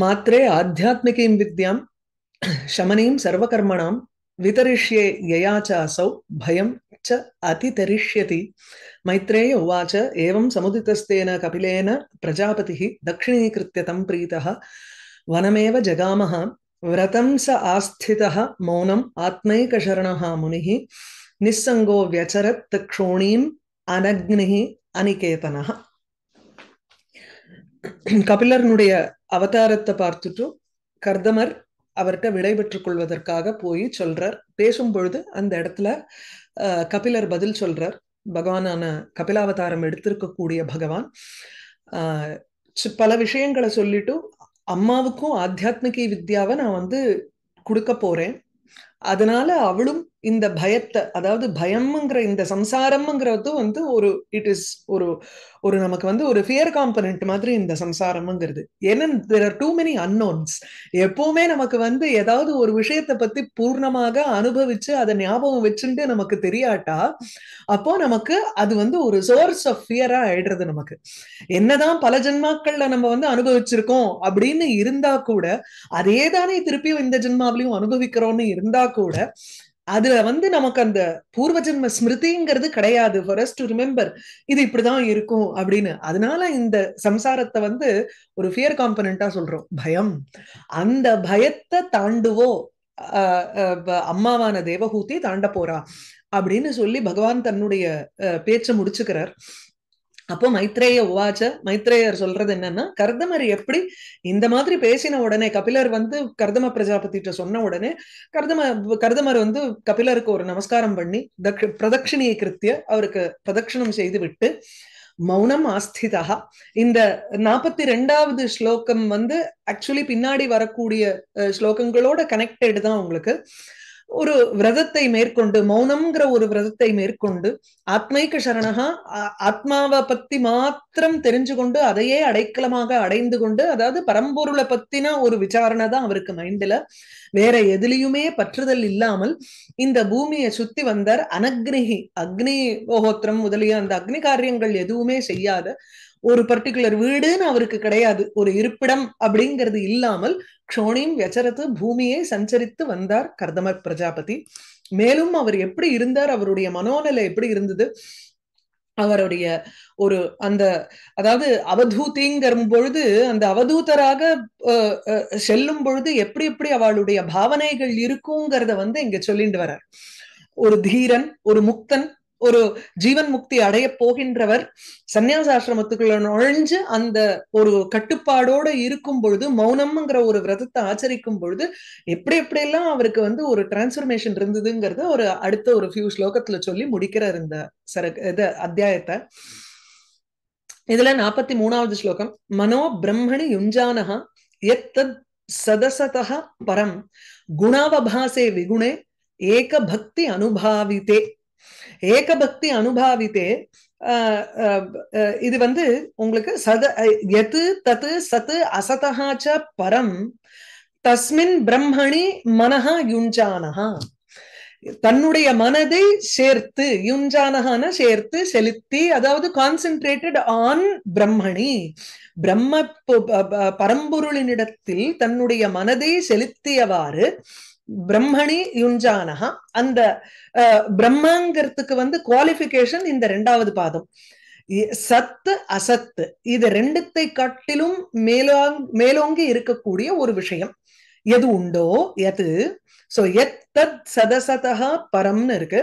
मात्रे आध्यात्मिकीं विद्यां शमनीं सर्वकर्मणां वितरिष्ये यया च असौ भयं च अतितरिष्यति मैत्रेय उवाच एवं समुदितस्तेन कपिलेन प्रजापतिः दक्षिणीकृत्य तं प्रीतः वनमेव जगामः व्रतं स आस्थितः मौनम् आत्मैकशरणः मुनिः निस्सङ्गो व्यचरत् क्षोणीम् अनग्निः अनिकेतनः கபிலர்னுடைய அவதாரத்தை பார்த்துட்டும் கர்தமர் அவர்கிட்ட விடை பெற்றுக் கொள்வதற்காக போய் சொல்றார் பேசும் பொழுது அந்த இடத்துல கபிலர் பதில் சொல்றார் பகவானான கபிலாவதாரம் எடுத்திருக்கக்கூடிய பகவான் பல விஷயங்களை சொல்லிட்டு அம்மாவுக்கும் ஆத்தியாத்மிக வித்யாவை நான் வந்து கொடுக்க போறேன் அதனால அவளும் இந்த பயத்தை அதாவது பயம்ங்கிற இந்த சம்சாரம்ங்கிறதும் வந்து ஒரு இட் இஸ் ஒரு ஒரு நமக்கு வந்து ஒரு ஃபியர் காம்பனன்ட் மாதிரி இந்த சம்சாரம்ங்கிறது ஏன்னா there are too many unknowns எப்பவுமே நமக்கு வந்து ஏதாவது ஒரு விஷயத்தை பத்தி பூர்ணமாக அனுபவிச்சு அதை ஞாபகம் வச்சுட்டு நமக்கு தெரியாட்டா அப்போ நமக்கு அது வந்து ஒரு சோர்ஸ் ஆஃப் ஃபியரா ஆயிடுறது நமக்கு என்னதான் பல ஜென்மாக்கள்ல நம்ம வந்து அனுபவிச்சிருக்கோம் அப்படின்னு இருந்தா கூட அதே தானே திருப்பியும் இந்த ஜென்மாவிலையும் அனுபவிக்கிறோம்னு இருந்தா கூட அதுல வந்து நமக்கு அந்த பூர்வ ஜென்ம ஸ்மிருதிங்கிறது கிடையாது ஃபார் அஸ் டு ரிமெம்பர் இது இப்படிதான் இருக்கும் அப்படின்னு அதனால இந்த சம்சாரத்தை வந்து ஒரு ஃபியர் காம்பனண்டா சொல்றோம் பயம் அந்த பயத்தை தாண்டுவோ அம்மாவான தேவகூத்தி தாண்ட போறா அப்படின்னு சொல்லி பகவான் தன்னுடைய பேச்சை முடிச்சுக்கிறார் அப்போ மைத்ரேய உவாச்ச மைத்ரேயர் சொல்றது என்னன்னா கர்தமர் எப்படி இந்த மாதிரி பேசின உடனே கபிலர் வந்து கர்தம பிரஜாபதிட்ட சொன்ன உடனே கர்தம கர்தமர் வந்து கபிலருக்கு ஒரு நமஸ்காரம் பண்ணி தக் பிரதட்சிணியை கிருத்திய அவருக்கு பிரதட்சிணம் செய்து விட்டு மௌனம் ஆஸ்திதா இந்த நாற்பத்தி ரெண்டாவது ஸ்லோகம் வந்து ஆக்சுவலி பின்னாடி வரக்கூடிய ஸ்லோகங்களோட கனெக்டட் தான் உங்களுக்கு ஒரு விரதத்தை மேற்கொண்டு மௌனம்ங்கிற ஒரு விரதத்தை மேற்கொண்டு ஆத்மைக்கு சரணகா ஆத்மாவை பத்தி மாத்திரம் தெரிஞ்சு கொண்டு அதையே அடைக்கலமாக அடைந்து கொண்டு அதாவது பரம்பொருளை பத்தின ஒரு விசாரணை தான் அவருக்கு மைண்ட்ல வேற எதுலையுமே பற்றுதல் இல்லாமல் இந்த பூமியை சுத்தி வந்தார் அனக்னிகி அக்னி ஓஹோத்திரம் முதலிய அந்த அக்னி காரியங்கள் எதுவுமே செய்யாத ஒரு பர்டிகுலர் வீடுன்னு அவருக்கு கிடையாது ஒரு இருப்பிடம் அப்படிங்கிறது இல்லாமல் க்ஷோனின் வெச்சரத்து பூமியை சஞ்சரித்து வந்தார் கர்தமர் பிரஜாபதி மேலும் அவர் எப்படி இருந்தார் அவருடைய மனோநிலை எப்படி இருந்தது அவருடைய ஒரு அந்த அதாவது அவதூத்திங்கிற பொழுது அந்த அவதூதராக செல்லும் பொழுது எப்படி எப்படி அவளுடைய பாவனைகள் இருக்குங்கிறத வந்து இங்க சொல்லிட்டு வர்றார் ஒரு தீரன் ஒரு முக்தன் ஒரு ஜீவன் முக்தி அடைய போகின்றவர் சன்னியாசாசிரமத்துக்குள்ள நுழைஞ்சு அந்த ஒரு கட்டுப்பாடோட இருக்கும் பொழுது மௌனம்ங்கிற ஒரு விரதத்தை ஆச்சரிக்கும் பொழுது எப்படி எப்படியெல்லாம் அவருக்கு வந்து ஒரு டிரான்ஸ்பர்மேஷன் இருந்ததுங்கிறத ஒரு அடுத்த ஒரு ஃபியூ ஸ்லோகத்துல சொல்லி முடிக்கிறார் இந்த சர இத அத்தியாயத்தை இதுல நாற்பத்தி மூணாவது ஸ்லோகம் மனோ பிரம்மணி யுஞ்சானஹா எத்தத் சதசதா பரம் குணாவபாசே விகுணே ஏக பக்தி அனுபாவிதே ஏகபக்தி அனுபாவித்தே இது வந்து உங்களுக்கு சத எது தத்து சத்து அசதாச்ச பரம் தஸ்மின் பிரம்மணி மனஹா யுஞ்சானஹா தன்னுடைய மனதை சேர்த்து யுஞ்சானஹான சேர்த்து செலுத்தி அதாவது கான்சென்ட்ரேட்டட் ஆன் பிரம்மணி பிரம்ம பரம்பொருளினிடத்தில் தன்னுடைய மனதை செலுத்தியவாறு பிரம்மணி யுஞ்சானஹா அந்த பிரம்மாங்கிறதுக்கு வந்து குவாலிபிகேஷன் இந்த ரெண்டாவது பாதம் சத்து அசத்து இது ரெண்டுத்தை காட்டிலும் மேலோங் மேலோங்கி இருக்கக்கூடிய ஒரு விஷயம் எது உண்டோ எது சோ எத் தத் சதசதா பரம்னு இருக்கு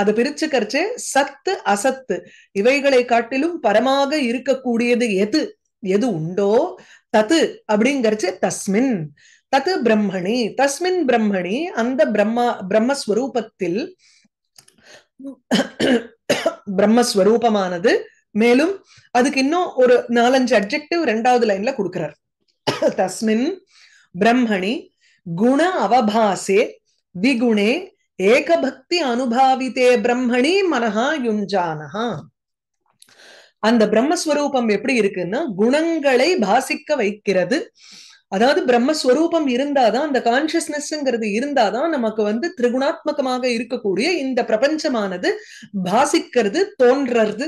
அதை பிரிச்சுக்கரிச்சு சத்து அசத்து இவைகளை காட்டிலும் பரமாக இருக்கக்கூடியது எது எது உண்டோ தத்து அப்படிங்கறச்சு தஸ்மின் தத் பிரம்மணி தஸ்மின் பிரம்மணி அந்த பிரம்ம பிரம்மஸ்வரூபத்தில் பிரம்மஸ்வரூபமானது மேலும் அதுக்கு இன்னும் ஒரு நாலஞ்சு அப்ஜெக்டிவ் ரெண்டாவது லைன்ல கொடுக்கிறார் தஸ்மின் பிரம்மணி குண அவபாசே விகுணே ஏகபக்தி அனுபாவிதே பிரம்மணி மனஹா யுஞ்சானஹா அந்த பிரம்மஸ்வரூபம் எப்படி இருக்குன்னா குணங்களை பாசிக்க வைக்கிறது அதாவது பிரம்மஸ்வரூபம் இருந்தாதான் அந்த கான்சியஸ்னஸ்ங்கிறது இருந்தாதான் நமக்கு வந்து திரிகுணாத்மகமாக இருக்கக்கூடிய இந்த பிரபஞ்சமானது பாசிக்கிறது தோன்றது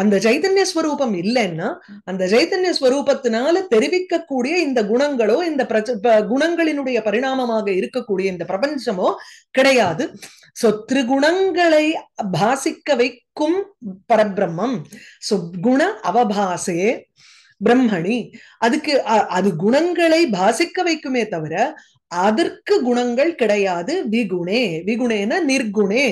அந்த சைதன்ய ஸ்வரூபம் இல்லைன்னா அந்த சைதன்ய ஸ்வரூபத்தினால தெரிவிக்கக்கூடிய இந்த குணங்களோ இந்த குணங்களினுடைய பரிணாமமாக இருக்கக்கூடிய இந்த பிரபஞ்சமோ கிடையாது சோ திரிகுணங்களை பாசிக்க வைக்கும் பரபிரம்மம் சோ குண அவபாசே பிரம்மணி அதுக்கு அது குணங்களை பாசிக்க வைக்குமே தவிர அதற்கு குணங்கள் கிடையாது விகுணே விகுணேன நிர்குணே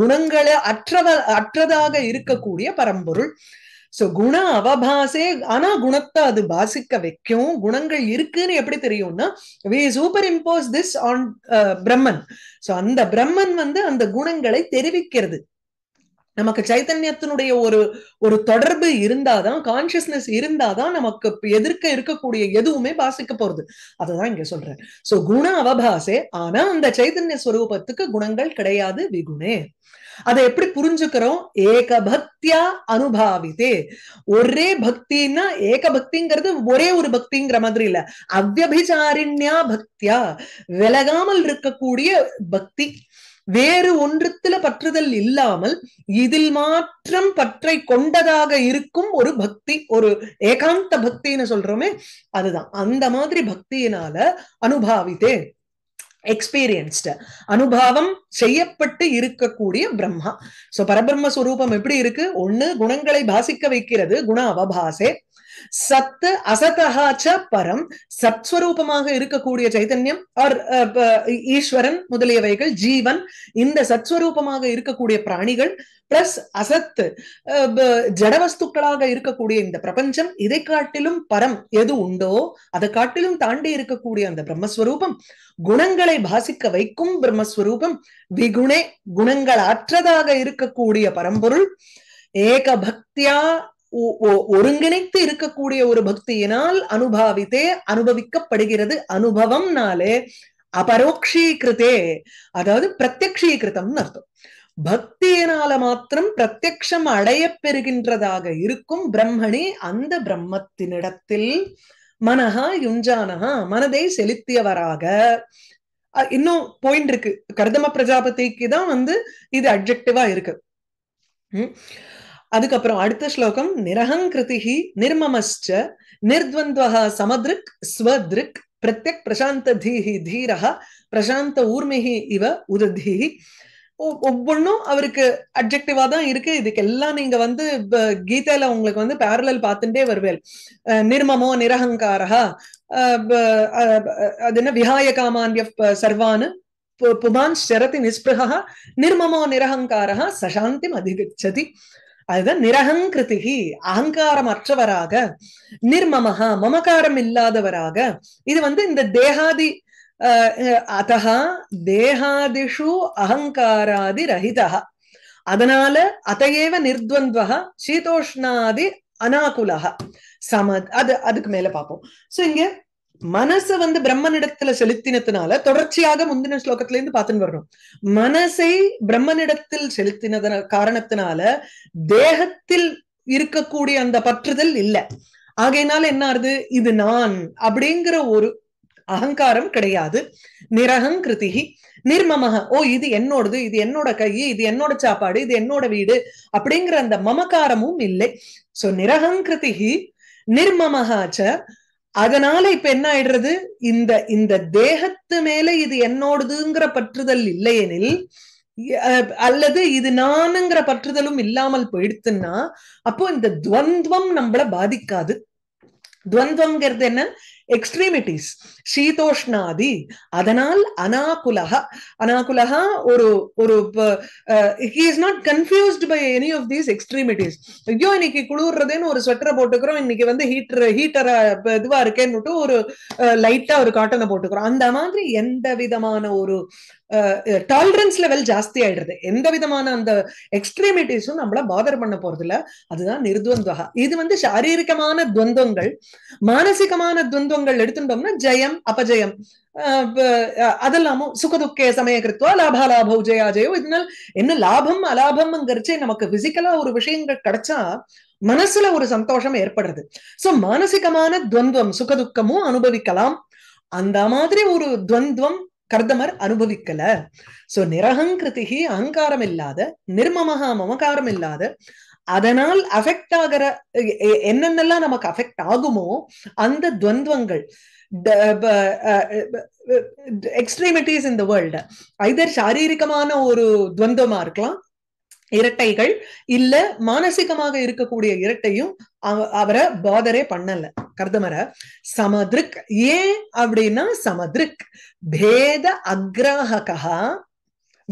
குணங்களை அற்றவ அற்றதாக இருக்கக்கூடிய பரம்பொருள் சோ குண அவபாசே ஆனா குணத்தை அது பாசிக்க வைக்கும் குணங்கள் இருக்குன்னு எப்படி தெரியும்னா we superimpose this on Brahman so அந்த பிரம்மன் வந்து அந்த குணங்களை தெரிவிக்கிறது நமக்கு சைத்தன்யத்தினுடைய ஒரு ஒரு தொடர்பு இருந்தாதான் கான்சியஸ்னஸ் இருந்தாதான் நமக்கு எதிர்க்க இருக்கக்கூடிய எதுவுமே பாசிக்க போறது அததான் இங்க சொல்றேன் சோ குண அவபாசே ஆனா அந்த சைத்தன்ய ஸ்வரூபத்துக்கு குணங்கள் கிடையாது விகுணே அதை எப்படி புரிஞ்சுக்கிறோம் ஏக பக்தியா அனுபாவிதே ஒரே பக்தின்னா ஏக பக்திங்கிறது ஒரே ஒரு பக்திங்கிற மாதிரி இல்ல அவ்வபிச்சாரிண்யா பக்தியா விலகாமல் இருக்கக்கூடிய பக்தி வேறு ஒன்றுத்துல பற்றுதல் இல்லாமல் இதில் மாற்றம் பற்றை கொண்டதாக இருக்கும் ஒரு பக்தி ஒரு ஏகாந்த பக்தின்னு சொல்றோமே அதுதான் அந்த மாதிரி பக்தியினால அனுபாவிதே எக்ஸ்பீரியன்ஸ்ட அனுபவம் செய்யப்பட்டு இருக்கக்கூடிய பிரம்மா சோ பரபிரம்ம ஸ்வரூபம் எப்படி இருக்கு ஒண்ணு குணங்களை பாசிக்க வைக்கிறது குண அவபாசே சத்து அசதகாச்ச பரம் சத்ஸ்வரூபமாக இருக்கக்கூடிய சைதன்யம் ஆர் ஈஸ்வரன் முதலியவைகள் ஜீவன் இந்த சத்ஸ்வரூபமாக இருக்கக்கூடிய பிராணிகள் பிளஸ் அசத்து ஜடவஸ்துக்களாக இருக்கக்கூடிய இந்த பிரபஞ்சம் இதை காட்டிலும் பரம் எது உண்டோ அதை காட்டிலும் தாண்டி இருக்கக்கூடிய அந்த பிரம்மஸ்வரூபம் குணங்களை பாசிக்க வைக்கும் பிரம்மஸ்வரூபம் விகுணே குணங்கள் அற்றதாக இருக்கக்கூடிய பரம்பொருள் ஏக பக்தியா ஒருங்கிணைத்து இருக்கக்கூடிய ஒரு பக்தியினால் அனுபாவித்தே அனுபவிக்கப்படுகிறது அனுபவம்னாலே அபரோக்ஷீகிருத்தே அதாவது பிரத்யக்ஷீகிருத்தம் அர்த்தம் பக்தியினால மாத்திரம் பிரத்யக்ஷம் அடையப்பெறுகின்றதாக இருக்கும் பிரம்மணி அந்த பிரம்மத்தினிடத்தில் மனஹா யுஞ்சானஹா மனதை செலுத்தியவராக இன்னும் பாயிண்ட் இருக்கு கர்தம பிரஜாபதிக்கு தான் வந்து இது அப்ஜெக்டிவா இருக்கு அதுக்கப்புறம் அடுத்த ஸ்லோகம் நிரகங்கிருதிஹி நிர்மமஸ்ச நிர்துவந்தவா சமதிருக் ஸ்வதிருக் பிரத்யக் பிரசாந்த தீஹி தீரஹ பிரசாந்த ஊர்மிஹி இவ உததீஹி ஒவ்வொன்றும் அவருக்கு அப்ஜெக்டிவா தான் இருக்கு இதுக்கெல்லாம் நீங்க வந்து கீதையில உங்களுக்கு வந்து பேரலல் பார்த்துட்டே வருவேல் நிர்மமோ நிரகங்காரா அது என்ன விஹாய காமான்ய சர்வானு புமான் சரதி நிஸ்பிருகா நிர்மமோ நிரகங்காரா சசாந்திம் அதிகச்சதி அதுதான் நிரகங்கிருதிகி அகங்காரம் அற்றவராக நிர்மமகா மமகாரம் இல்லாதவராக இது வந்து இந்த தேகாதி அத்தகா தேகாதிஷு அகங்காராதி ரஹிதா அதனால அத்தையேவ நிர்துவந்தா சீதோஷ்ணாதி அனாகுலகா சம அது அதுக்கு மேல பார்ப்போம் சோ இங்க மனசை வந்து பிரம்மனிடத்துல செலுத்தினதுனால தொடர்ச்சியாக முந்தின ஸ்லோகத்துல இருந்து பார்த்துன்னு வரணும் மனசை பிரம்மனிடத்தில் செலுத்தினதன காரணத்தினால தேகத்தில் இருக்கக்கூடிய அந்த பற்றுதல் இல்ல ஆகையினால என்ன ஆறுது இது நான் அப்படிங்கிற ஒரு அகங்காரம் கிடையாது நிரகங்கிருதிகி நிர்மமக ஓ இது என்னோடது இது என்னோட கை இது என்னோட சாப்பாடு இது என்னோட வீடு அப்படிங்கிற அந்த மமகாரமும் இல்லை சோ நிரகங்கிருதிகி நிர்மமகாச்ச அதனால இப்ப என்ன ஆயிடுறது இந்த இந்த தேகத்து மேல இது என்னோடதுங்கிற பற்றுதல் இல்லையெனில் அல்லது இது நானுங்கிற பற்றுதலும் இல்லாமல் போயிடுத்துன்னா அப்போ இந்த துவந்தம் நம்மள பாதிக்காது துவந்தம்ங்கிறது என்ன எக்ஸ்ட்ரீமிட்டிஸ் சீதோஷ்ணாதி அதனால் அனாகுலக அனாகுலகா ஒரு ஒரு is not confused by any of these extremities ஐயோ இன்னைக்கு குளிர்றதுன்னு ஒரு ஸ்வெட்டரை போட்டுக்கிறோம் இன்னைக்கு வந்து ஹீட்டர் ஹீட்டரா இதுவா இருக்கேன்னு ஒரு லைட்டா uh, ஒரு காட்டனை போட்டுக்கிறோம் அந்த மாதிரி எந்த விதமான ஒரு டாலரன்ஸ் லெவல் ஜாஸ்தி ஆயிடுறது எந்த விதமான அந்த எக்ஸ்ட்ரீமிட்டிஸும் நம்மள பாதர் பண்ண போறதில்ல அதுதான் நிர்துவந்தகா இது வந்து சாரீரிகமான துவந்தங்கள் மானசிகமான துவந்தங்கள் எடுத்துட்டோம்னா ஜெயம் அபஜயம் அதெல்லாமும் சுகதுக்கே சமய லாபம் லாபாலாபோ ஜெயாஜயோ இதனால் என்ன லாபம் அலாபம்ங்கிறச்சே நமக்கு பிசிக்கலா ஒரு விஷயங்கள் கிடைச்சா மனசுல ஒரு சந்தோஷம் ஏற்படுறது சோ மானசிகமான துவந்தம் சுகதுக்கமும் அனுபவிக்கலாம் அந்த மாதிரி ஒரு துவந்தம் கர்தமர் அனுபவிக்கல சோ நிரகங்கிருதிகி அகங்காரம் இல்லாத நிர்மமகா மமகாரம் இல்லாத அதனால் அஃபெக்ட் ஆகிற என்னென்னலாம் நமக்கு அஃபெக்ட் ஆகுமோ அந்த துவந்தங்கள் எக்ஸ்ட்ரீமிட்டிஸ் இந்த வேர்ல்ட் ஐதர் சாரீரிகமான ஒரு துவந்தமா இருக்கலாம் இரட்டைகள் இல்ல மானசிகமாக இருக்கக்கூடிய இரட்டையும் அவரை பாதரே பண்ணல கருதமர சமதிருக் ஏன் அப்படின்னா சமதிருக் பேத அக்ராஹகா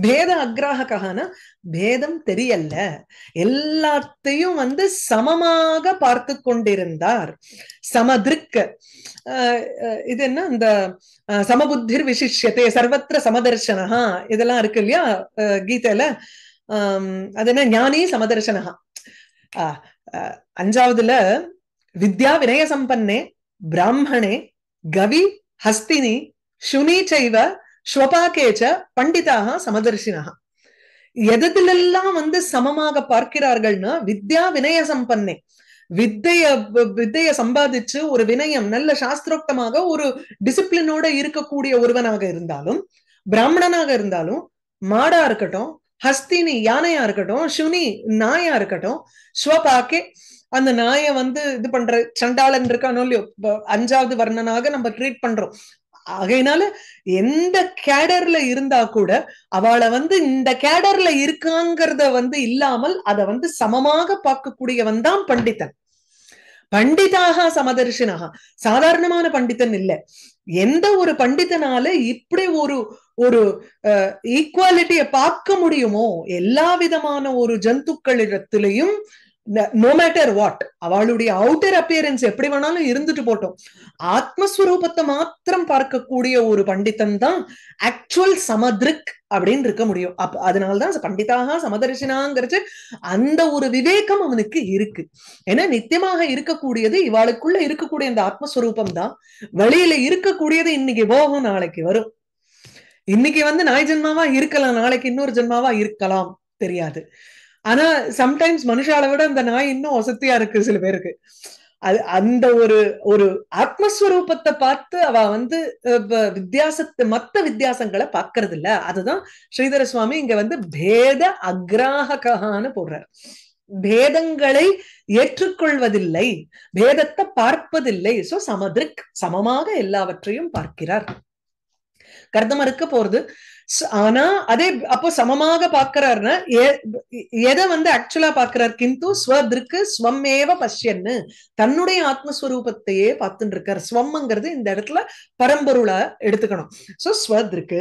பேத அக்ராஹகான பேதம் தெரியல எல்லாத்தையும் வந்து சமமாக பார்த்து கொண்டிருந்தார் சமதிருக்க இது என்ன இந்த சமபுத்திர் விசிஷ்யத்தை சர்வத்திர சமதர்சனா இதெல்லாம் இருக்கு இல்லையா கீதையில அது என்ன ஞானி சமதர்சனகா அஞ்சாவதுல வித்யா வினய சம்பன்னே பிராமணே கவி ஹஸ்தினி சுனி செய்வ ஸ்வபாக்கேச்ச பண்டிதாக சமதர்சினா எதுலெல்லாம் வந்து சமமாக பார்க்கிறார்கள்னா வித்யா வினய சம்பன்னே வித்தைய வித்தைய சம்பாதிச்சு ஒரு வினயம் நல்ல சாஸ்திரோக்தமாக ஒரு டிசிப்ளினோட இருக்கக்கூடிய ஒருவனாக இருந்தாலும் பிராமணனாக இருந்தாலும் மாடா இருக்கட்டும் ஹஸ்தினி யானையா இருக்கட்டும் சுனி நாயா இருக்கட்டும் ஸ்வபாக்கே அந்த நாயை வந்து இது பண்ற சண்டாளன் இருக்கானோ இல்லையோ அஞ்சாவது வர்ணனாக நம்ம ட்ரீட் பண்றோம் ஆகையினால எந்த கேடர்ல இருந்தா கூட அவளை வந்து இந்த கேடர்ல இருக்காங்கிறத வந்து இல்லாமல் அதை வந்து சமமாக பார்க்கக்கூடியவன் தான் பண்டிதன் பண்டிதாக சமதர்ஷினகா சாதாரணமான பண்டிதன் இல்லை எந்த ஒரு பண்டிதனால இப்படி ஒரு ஒரு ஈக்குவாலிட்டியை பார்க்க முடியுமோ எல்லா விதமான ஒரு ஜந்துக்களிடத்திலையும் நோ மேட்டர் வாட் அவளுடைய அவுட்டர் அப்பியரன்ஸ் எப்படி வேணாலும் இருந்துட்டு போட்டோம் ஆத்மஸ்வரூபத்தை மாத்திரம் பார்க்கக்கூடிய ஒரு பண்டிதன் தான் ஆக்சுவல் சமதிருக் அப்படின்னு இருக்க முடியும் அப் அதனாலதான் பண்டிதாக சமதரிசனாங்கிறது அந்த ஒரு விவேகம் அவனுக்கு இருக்கு ஏன்னா நித்தியமாக இருக்கக்கூடியது இவாளுக்குள்ள இருக்கக்கூடிய இந்த ஆத்மஸ்வரூபம் தான் வெளியில இருக்கக்கூடியது இன்னைக்கு போகும் நாளைக்கு வரும் இன்னைக்கு வந்து நாய் ஜென்மாவா இருக்கலாம் நாளைக்கு இன்னொரு ஜென்மாவா இருக்கலாம் தெரியாது ஆனா சம்டைம்ஸ் மனுஷால விட அந்த நாய் இன்னும் வசத்தியா இருக்கு சில பேருக்கு அது அந்த ஒரு ஒரு ஆத்மஸ்வரூபத்தை பார்த்து அவ வந்து வித்தியாசத்தை மத்த வித்தியாசங்களை பாக்குறது இல்ல அதுதான் ஸ்ரீதர சுவாமி இங்க வந்து பேத அக்ராஹகான்னு போடுறாரு பேதங்களை ஏற்றுக்கொள்வதில்லை பேதத்தை பார்ப்பதில்லை சோ சமதிருக் சமமாக எல்லாவற்றையும் பார்க்கிறார் கர்த்தமா இருக்க போறது ஆனா அதே அப்போ சமமாக பாக்குறாருன்னா எதை வந்து ஆக்சுவலா பாக்குறாரு கிந்து ஸ்வதிற்கு ஸ்வமேவ பஷ்யன்னு தன்னுடைய ஆத்மஸ்வரூபத்தையே பார்த்துட்டு இருக்காரு ஸ்வம்ங்கிறது இந்த இடத்துல பரம்பொருளா எடுத்துக்கணும் சோ ஸ்வதிற்கு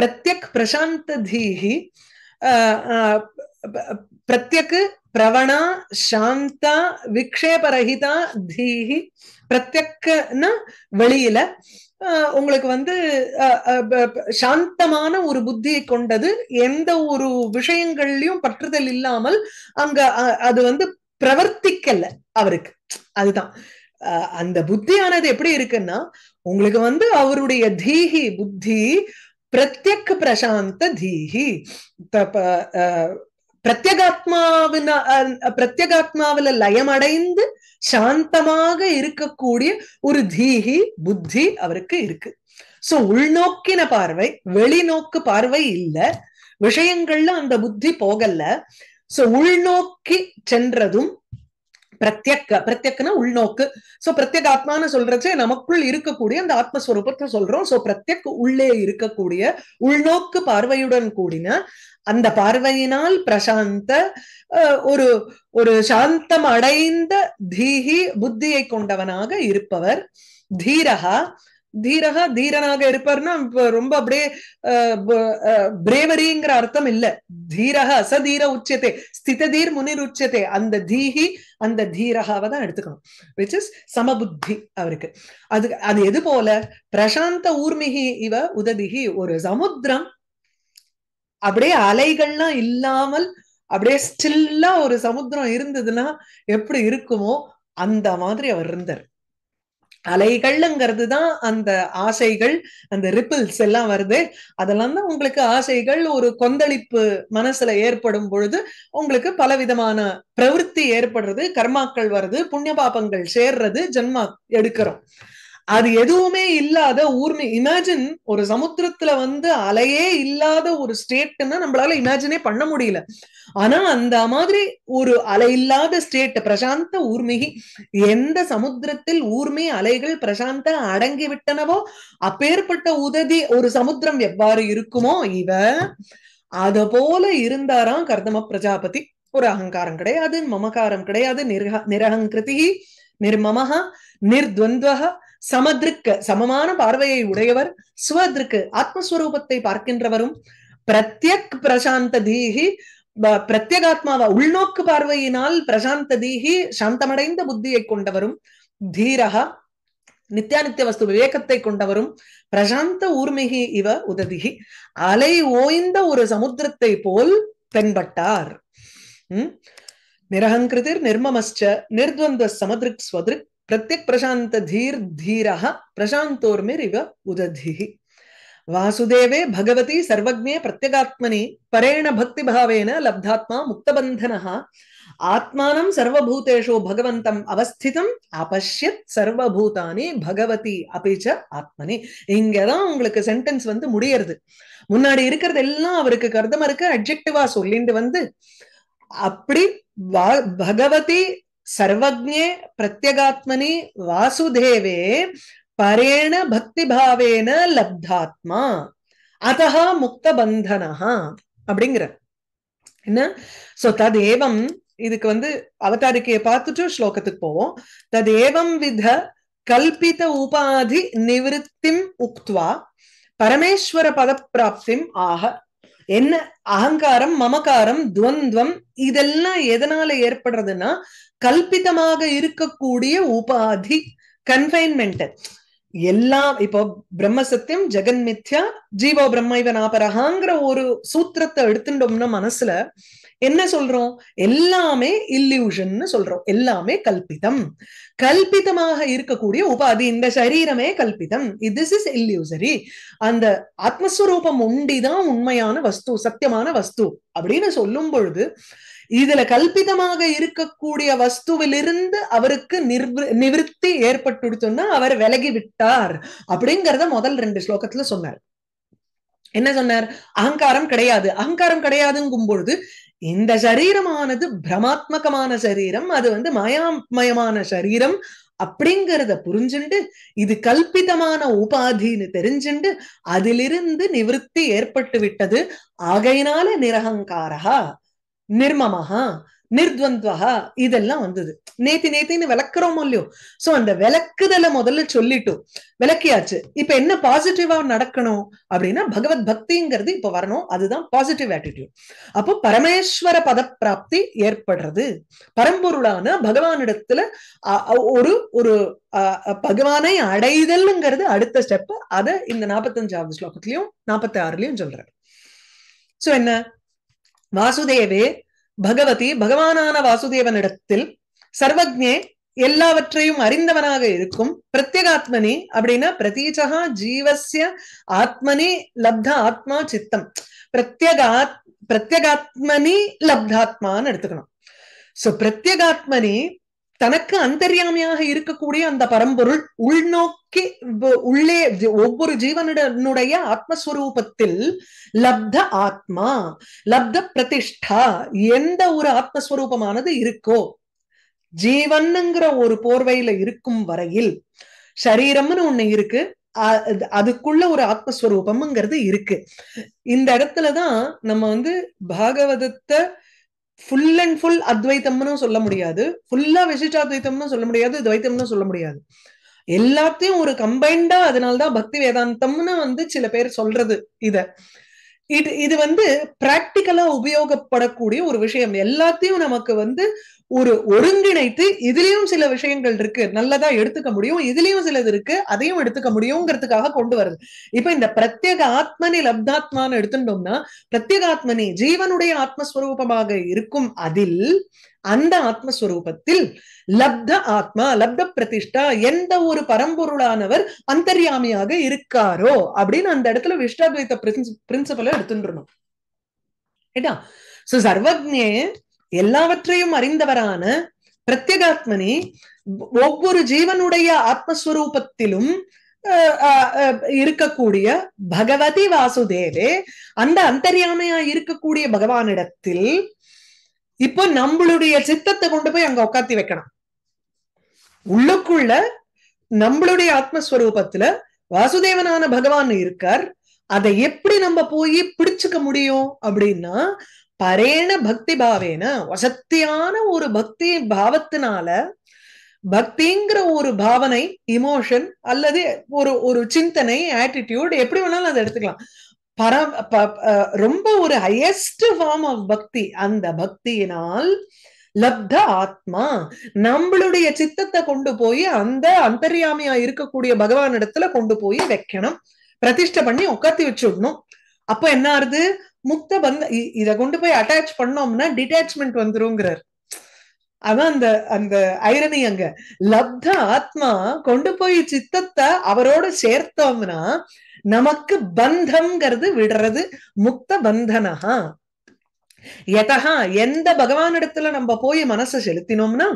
பிரத்யக் பிரசாந்த தீஹி பிரத்யக் பிரவணா சாந்தா விக்ஷேபரஹிதா தீஹி பிரத்யக்னா வெளியில உங்களுக்கு வந்து சாந்தமான ஒரு புத்தியை கொண்டது எந்த ஒரு விஷயங்கள்லயும் பற்றுதல் இல்லாமல் அங்க அது வந்து பிரவர்த்திக்கல அவருக்கு அதுதான் அந்த புத்தியானது எப்படி இருக்குன்னா உங்களுக்கு வந்து அவருடைய தீஹி புத்தி பிரத்யக் பிரசாந்த தீஹி பிரத்யகாத்மாவின பிரத்யகாத்மாவில லயமடைந்து சாந்தமாக இருக்கக்கூடிய ஒரு தீகி புத்தி அவருக்கு இருக்கு சோ உள்நோக்கின பார்வை வெளிநோக்கு பார்வை இல்ல விஷயங்கள்ல அந்த புத்தி போகல சோ உள்நோக்கி சென்றதும் பிரத்யக்க பிரத்யக்கனா உள்நோக்கு சோ பிரத்யேக ஆத்மான்னு சொல்றது நமக்குள் இருக்கக்கூடிய அந்த ஆத்மஸ்வரூபத்தை சொல்றோம் சோ பிரத்யக் உள்ளே இருக்கக்கூடிய உள்நோக்கு பார்வையுடன் கூடின அந்த பார்வையினால் பிரசாந்த ஒரு ஒரு சாந்தம் அடைந்த தீஹி புத்தியை கொண்டவனாக இருப்பவர் தீரகா தீரகா தீரனாக இருப்பார்னா ரொம்ப அப்படியே பிரேவரிங்கிற அர்த்தம் இல்ல தீரக அசதீர உச்சத்தை தீர் முனிர் உச்சத்தை அந்த தீஹி அந்த தீரகாவை தான் எடுத்துக்கணும் விச் இஸ் சமபுத்தி அவருக்கு அது அது எது போல பிரசாந்த ஊர்மிகி இவ உததிகி ஒரு சமுத்திரம் அப்படியே அலைகள்லாம் இல்லாமல் அப்படியே ஸ்டில்லா ஒரு சமுத்திரம் இருந்ததுன்னா எப்படி இருக்குமோ அந்த மாதிரி அவர் இருந்தார் அலைகள்ங்கிறது தான் அந்த ஆசைகள் அந்த ரிப்பிள்ஸ் எல்லாம் வருது அதெல்லாம் தான் உங்களுக்கு ஆசைகள் ஒரு கொந்தளிப்பு மனசுல ஏற்படும் பொழுது உங்களுக்கு பலவிதமான பிரவருத்தி ஏற்படுறது கர்மாக்கள் வருது புண்ணிய பாபங்கள் சேர்றது ஜென்மா எடுக்கிறோம் அது எதுவுமே இல்லாத ஊர்மி இமேஜின் ஒரு சமுத்திரத்துல வந்து அலையே இல்லாத ஒரு ஸ்டேட்டுன்னா நம்மளால இமேஜினே பண்ண முடியல ஆனா அந்த மாதிரி ஒரு அலை இல்லாத ஸ்டேட் பிரசாந்த ஊர்மிகி எந்த சமுத்திரத்தில் ஊர்மி அலைகள் பிரசாந்த அடங்கி விட்டனவோ அப்பேற்பட்ட உதவி ஒரு சமுத்திரம் எவ்வாறு இருக்குமோ இவ அத போல இருந்தாராம் கர்தம பிரஜாபதி ஒரு அகங்காரம் கிடையாது மமகாரம் கிடையாது நிர்ஹ நிரகங்கிருதி நிர்மமஹா நிர்துவந்தக சமதிருக்க சமமான பார்வையை உடையவர் சுவதிருக்கு ஆத்மஸ்வரூபத்தை பார்க்கின்றவரும் பிரத்யக் பிரசாந்த தீஹி பிரத்யகாத்மாவா உள்நோக்கு பார்வையினால் பிரசாந்த தீகி சாந்தமடைந்த புத்தியை கொண்டவரும் தீரக நித்தியானித்திய வஸ்து விவேகத்தை கொண்டவரும் பிரசாந்த ஊர்மிகி இவ உததிகி அலை ஓய்ந்த ஒரு சமுத்திரத்தை போல் தென்பட்டார் நிரகங்கிருதிர் நிர்மமஸ்ச நிர்துவந்த சமதிருக் ஸ்வதிருக் பிரத்யக் பிரசாந்த தீர் தீரஹ பிரசாந்தோர்மிர் இவ உததிஹி வாசுதேவே பகவதி சர்வக்ஞே பிரத்யகாத்மனி பரேண பக்தி பாவேன லப்தாத்மா முக்தபந்தனஹ ஆத்மானம் சர்வபூதேஷு பகவந்தம் அவஸ்திதம் அபஷ்யத் சர்வபூதானி பகவதி அபிச்ச ஆத்மனி இங்கதான் உங்களுக்கு சென்டென்ஸ் வந்து முடியறது முன்னாடி இருக்கிறது எல்லாம் அவருக்கு கருதம் இருக்கு அட்ஜெக்டிவா சொல்லிண்டு வந்து அப்படி பகவதி सर्वज्ञे प्रत्यगात्मनि वासुदेवे परेण பக்திபாவேன லப்தாத்மா அதா முக்தபந்தனா அப்படிங்கிற என்ன சோ ததேவம் இதுக்கு வந்து அவதாரிக்கையை பார்த்துட்டு ஸ்லோகத்துக்கு போவோம் ததேவம் வித கல்பித உபாதி நிவிருத்திம் உக்துவா பரமேஸ்வர பத ஆக என்ன அகங்காரம் மமகாரம் துவந்தம் இதெல்லாம் எதனால ஏற்படுறதுன்னா கல்பிதமாக இருக்கக்கூடிய உபாதி கன்ஃபைன்மெண்ட் எல்லாம் இப்போ பிரம்ம சத்தியம் ஜெகன் மித்யா ஜீவோ பிரம்மைவன் ஆபரகாங்கிற ஒரு சூத்திரத்தை எடுத்துட்டோம்னா மனசுல என்ன சொல்றோம் எல்லாமே இல்லியூஷன் சொல்றோம் எல்லாமே கல்பிதம் கல்பிதமாக இருக்கக்கூடிய உபாதி இந்த சரீரமே கல்பிதம் திஸ் இஸ் இல்லியூசரி அந்த ஆத்மஸ்வரூபம் உண்டிதான் உண்மையான வஸ்து சத்தியமான வஸ்து அப்படின்னு சொல்லும் பொழுது இதுல கல்பிதமாக இருக்கக்கூடிய வஸ்துவிலிருந்து அவருக்கு நிர்வ நிவிற்த்தி ஏற்பட்டுடுத்துன்னா அவர் விலகி விட்டார் அப்படிங்கறத முதல் ரெண்டு ஸ்லோகத்துல சொன்னார் என்ன சொன்னார் அகங்காரம் கிடையாது அகங்காரம் கிடையாதுங்கும் பொழுது இந்த சரீரமானது பிரமாத்மகமான சரீரம் அது வந்து மயாமயமான சரீரம் அப்படிங்கிறத புரிஞ்சுண்டு இது கல்பிதமான உபாதின்னு தெரிஞ்சுண்டு அதிலிருந்து நிவிற்த்தி ஏற்பட்டு விட்டது ஆகையினால நிரகங்காரா நிர்மமஹா நிர்துவந்துவா இதெல்லாம் வந்தது நேத்தி நேத்தின்னு விளக்குறோமோ இல்லையோ சோ அந்த விளக்குதலை முதல்ல சொல்லிட்டு விளக்கியாச்சு இப்ப என்ன பாசிட்டிவா நடக்கணும் அப்படின்னா பகவத் பக்திங்கிறது இப்ப வரணும் அதுதான் பாசிட்டிவ் ஆட்டிடியூட் அப்போ பரமேஸ்வர பத பிராப்தி ஏற்படுறது பரம்பொருளான பகவானிடத்துல ஒரு ஒரு பகவானை அடைதல்ங்கிறது அடுத்த ஸ்டெப் அதை இந்த நாற்பத்தஞ்சாவது ஸ்லோகத்திலயும் நாற்பத்தி ஆறுலயும் சொல்றாரு சோ என்ன வாசுதேவே பகவதி பகவானான வாசுதேவனிடத்தில் சர்வஜே எல்லாவற்றையும் அறிந்தவனாக இருக்கும் பிரத்யேகாத்மனி அப்படின்னா பிரதீச்சகா ஜீவசிய ஆத்மனி லப்த ஆத்மா சித்தம் பிரத்யேகாத் பிரத்யேகாத்மனி லப்தாத்மான்னு எடுத்துக்கணும் சோ பிரத்யேகாத்மனி தனக்கு அந்தர்யாமியாக இருக்கக்கூடிய அந்த பரம்பொருள் உள்நோக்கி உள்ளே ஒவ்வொரு ஜீவனுடைய ஆத்மஸ்வரூபத்தில் லப்த ஆத்மா லப்த பிரதிஷ்டா எந்த ஒரு ஆத்மஸ்வரூபமானது இருக்கோ ஜீவன்ங்கிற ஒரு போர்வையில இருக்கும் வரையில் சரீரம்னு ஒண்ணு இருக்கு அதுக்குள்ள ஒரு ஆத்மஸ்வரூபம்ங்கிறது இருக்கு இந்த இடத்துலதான் நம்ம வந்து பாகவதத்தை ஃபுல் அண்ட் ஃபுல் அத்வைத்தம்னு சொல்ல முடியாது ஃபுல்லா விசிஷ்டாத்வைத்தம்னு சொல்ல முடியாது துவைத்தம்னு சொல்ல முடியாது எல்லாத்தையும் ஒரு கம்பைண்டா அதனால்தான் பக்தி வேதாந்தம்னு வந்து சில பேர் சொல்றது இத இது இது வந்து பிராக்டிக்கலா உபயோகப்படக்கூடிய ஒரு விஷயம் எல்லாத்தையும் நமக்கு வந்து ஒரு ஒருங்கிணைத்து இதுலயும் சில விஷயங்கள் இருக்கு நல்லதா எடுத்துக்க முடியும் இதுலயும் சிலது இருக்கு அதையும் எடுத்துக்க முடியுங்கிறதுக்காக கொண்டு வருது இப்ப இந்த பிரத்யேக ஆத்மனி லப்தாத்மான்னு எடுத்துட்டோம்னா பிரத்யேக ஆத்மனி ஜீவனுடைய ஆத்மஸ்வரூபமாக இருக்கும் அதில் அந்த ஆத்மஸ்வரூபத்தில் லப்த ஆத்மா லப்த பிரதிஷ்டா எந்த ஒரு பரம்பொருளானவர் அந்தர்யாமியாக இருக்காரோ அப்படின்னு அந்த இடத்துல விஷ்டாத்வைத்த பிரின்சிபலை எடுத்துட்டு ரைட்டா சோ சர்வஜே எல்லாவற்றையும் அறிந்தவரான பிரத்யகாத்மனே ஒவ்வொரு ஜீவனுடைய ஆத்மஸ்வரூபத்திலும் இருக்கக்கூடிய பகவதி வாசுதேவே அந்த அந்தரியாமையா இருக்கக்கூடிய பகவானிடத்தில் இப்போ நம்மளுடைய சித்தத்தை கொண்டு போய் அங்க உட்காத்தி வைக்கணும் உள்ளுக்குள்ள நம்மளுடைய ஆத்மஸ்வரூபத்துல வாசுதேவனான பகவான் இருக்கார் அதை எப்படி நம்ம போய் பிடிச்சுக்க முடியும் அப்படின்னா பரேண பக்தி பாவேன வசத்தியான ஒரு பக்தி பாவத்தினால பக்திங்கிற ஒரு பாவனை இமோஷன் அல்லது ஒரு ஒரு சிந்தனை ஆட்டிடியூட் எப்படி வேணாலும் அதை எடுத்துக்கலாம் பர ரொம்ப ஒரு ஹையஸ்ட் ஃபார்ம் ஆஃப் பக்தி அந்த பக்தியினால் லப்த ஆத்மா நம்மளுடைய சித்தத்தை கொண்டு போய் அந்த அந்தர்யாமியா இருக்கக்கூடிய பகவான் இடத்துல கொண்டு போய் வைக்கணும் பிரதிஷ்ட பண்ணி உட்காத்தி வச்சுடணும் அப்ப என்ன ஆறுது முக்த பந்த இத கொண்டு போய் அட்டாச் பண்ணோம்னா டிட்டாச்மெண்ட் வந்துருங்கிறார் அதான் அந்த அந்த ஐரணி அங்க லப்த ஆத்மா கொண்டு போய் சித்தத்தை அவரோட சேர்த்தோம்னா நமக்கு பந்தம்ங்கிறது விடுறது முக்த பந்தனஹா எதா எந்த பகவானிடத்துல நம்ம போய் மனசை செலுத்தினோம்னா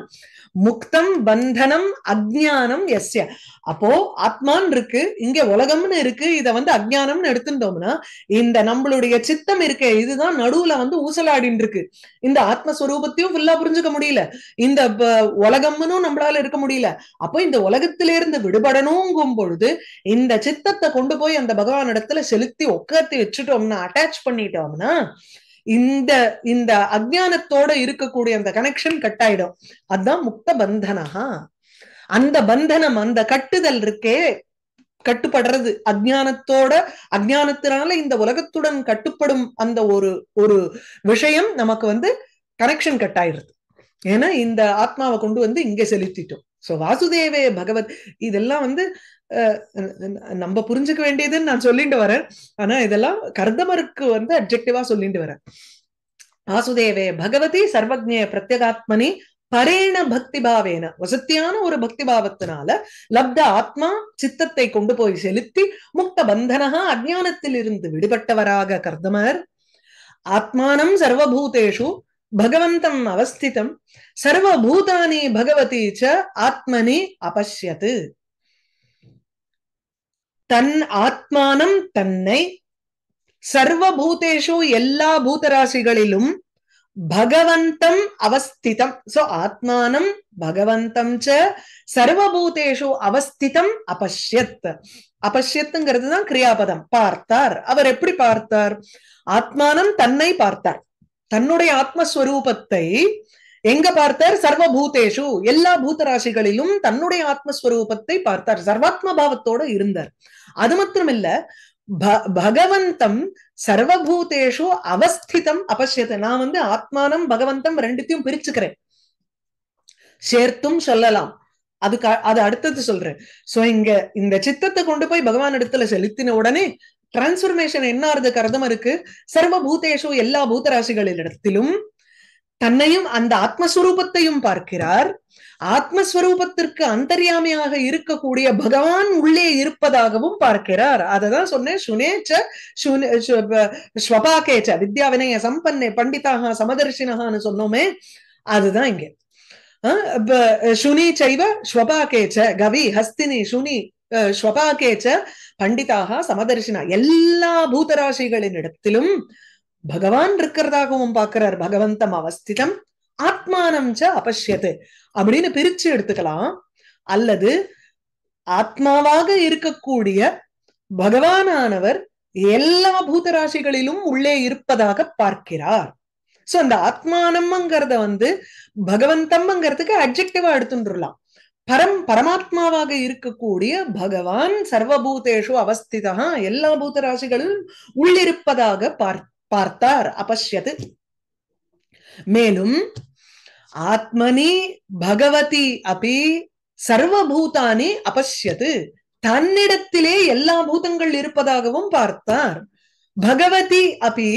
முக்தம் பந்தனம் அஜானம் எஸ்ய அப்போ ஆத்மான் இருக்கு இங்க உலகம்னு இருக்கு இத வந்து அஜானம்னு எடுத்துட்டோம்னா இந்த நம்மளுடைய சித்தம் இருக்க இதுதான் நடுவுல வந்து ஊசலாடின்னு இருக்கு இந்த ஆத்மஸ்வரூபத்தையும் ஃபுல்லா புரிஞ்சுக்க முடியல இந்த உலகம்னு நம்மளால இருக்க முடியல அப்போ இந்த உலகத்திலிருந்து விடுபடணுங்கும் பொழுது இந்த சித்தத்தை கொண்டு போய் அந்த பகவான் இடத்துல செலுத்தி உக்கத்தி வச்சுட்டோம்னா அட்டாச் பண்ணிட்டோம்னா இந்த இந்த அஜானத்தோட இருக்கக்கூடிய அந்த கனெக்ஷன் கட் ஆயிடும் அதுதான் முக்த பந்தனஹா அந்த பந்தனம் அந்த கட்டுதல் இருக்கே கட்டுப்படுறது அஜானத்தோட அஜானத்தினால இந்த உலகத்துடன் கட்டுப்படும் அந்த ஒரு ஒரு விஷயம் நமக்கு வந்து கனெக்ஷன் கட் ஆயிடுது ஏன்னா இந்த ஆத்மாவை கொண்டு வந்து இங்கே செலுத்திட்டோம் சோ வாசுதேவே பகவத் இதெல்லாம் வந்து நம்ம புரிஞ்சுக்க வேண்டியதுன்னு நான் சொல்லிட்டு வரேன் ஆனா இதெல்லாம் கர்தமருக்கு வந்து அப்ஜெக்டிவா சொல்லிட்டு வரேன் வாசுதேவே பகவதி சர்வஜ்ய பிரத்யகாத்மனி பரேண பக்தி பாவேன வசத்தியான ஒரு பக்தி பாவத்தினால லப்த ஆத்மா சித்தத்தை கொண்டு போய் செலுத்தி முக்த பந்தனகா அஜானத்தில் இருந்து விடுபட்டவராக கர்தமர் ஆத்மானம் சர்வபூதேஷு பகவந்தம் அவஸ்திதம் சர்வபூதானி பகவதி ச ஆத்மனி அபஷ்யத்து தன் ஆத்மானம் தன்னை சர்வபூதேஷு எல்லா பூதராசிகளிலும் பகவந்தம் அவஸ்திதம் சோ ஆத்மானம் பகவந்தம் ச சர்வபூதேஷு அவஸ்திதம் அபஷ்யத் அபஷ்யத்துங்கிறது தான் கிரியாபதம் பார்த்தார் அவர் எப்படி பார்த்தார் ஆத்மானம் தன்னை பார்த்தார் தன்னுடைய ஆத்மஸ்வரூபத்தை எங்க பார்த்தார் சர்வ பூதேஷு எல்லா பூத ராசிகளிலும் தன்னுடைய ஆத்மஸ்வரூபத்தை பார்த்தார் சர்வாத்ம பாவத்தோடு இருந்தார் அது மாத்திரமில்ல பகவந்தம் சர்வபூதேஷு அவஸ்திதம் அபசியத்தை நான் வந்து ஆத்மானம் பகவந்தம் ரெண்டுத்தையும் பிரிச்சுக்கிறேன் சேர்த்தும் சொல்லலாம் அதுக்கு அது அடுத்தது சொல்றேன் சோ இங்க இந்த சித்தத்தை கொண்டு போய் பகவான் இடத்துல செலுத்தின உடனே டிரான்ஸ்பர்மேஷன் என்ன ஆறுது கருதம் இருக்கு சர்வ பூதேஷு எல்லா பூதராசிகளிடத்திலும் தன்னையும் அந்த ஆத்மஸ்வரூபத்தையும் பார்க்கிறார் ஆத்மஸ்வரூபத்திற்கு அந்தரியாமையாக இருக்கக்கூடிய பகவான் உள்ளே இருப்பதாகவும் பார்க்கிறார் அததான் சொன்னேன் சுனேச்ச ஸ்வபாகேச்ச வித்யா வினய சம்பன்னே பண்டிதாக சமதர்ஷினகான்னு சொன்னோமே அதுதான் இங்க சுனி சைவ ஸ்வபாகேச்ச கவி ஹஸ்தினி சுனி ஸ்வபாகேச்ச பண்டிதாக சமதர்ஷினா எல்லா பூதராசிகளின் இடத்திலும் பகவான் இருக்கிறதாகவும் பார்க்கிறார் பகவந்தம் அவஸ்திதம் ஆத்மானம் ச அபஷ்யத்து அப்படின்னு பிரிச்சு எடுத்துக்கலாம் அல்லது ஆத்மாவாக இருக்கக்கூடிய பகவானானவர் எல்லா பூதராசிகளிலும் உள்ளே இருப்பதாக பார்க்கிறார் சோ அந்த ஆத்மானம்ங்கிறத வந்து பகவந்தம்ங்கிறதுக்கு அப்ஜெக்டிவா எடுத்துட்டுலாம் பரம் பரமாத்மாவாக இருக்கக்கூடிய பகவான் சர்வபூதேஷு அவஸ்திதா எல்லா பூதராசிகளிலும் உள்ளிருப்பதாக பார்த்த பார்த்தார் அபஷ்யத்து மேலும் ஆத்மனி பகவதி அபி சர்வபூதானி அபஷ்யத்து தன்னிடத்திலே எல்லா பூதங்கள் இருப்பதாகவும் பார்த்தார் பகவதி அபி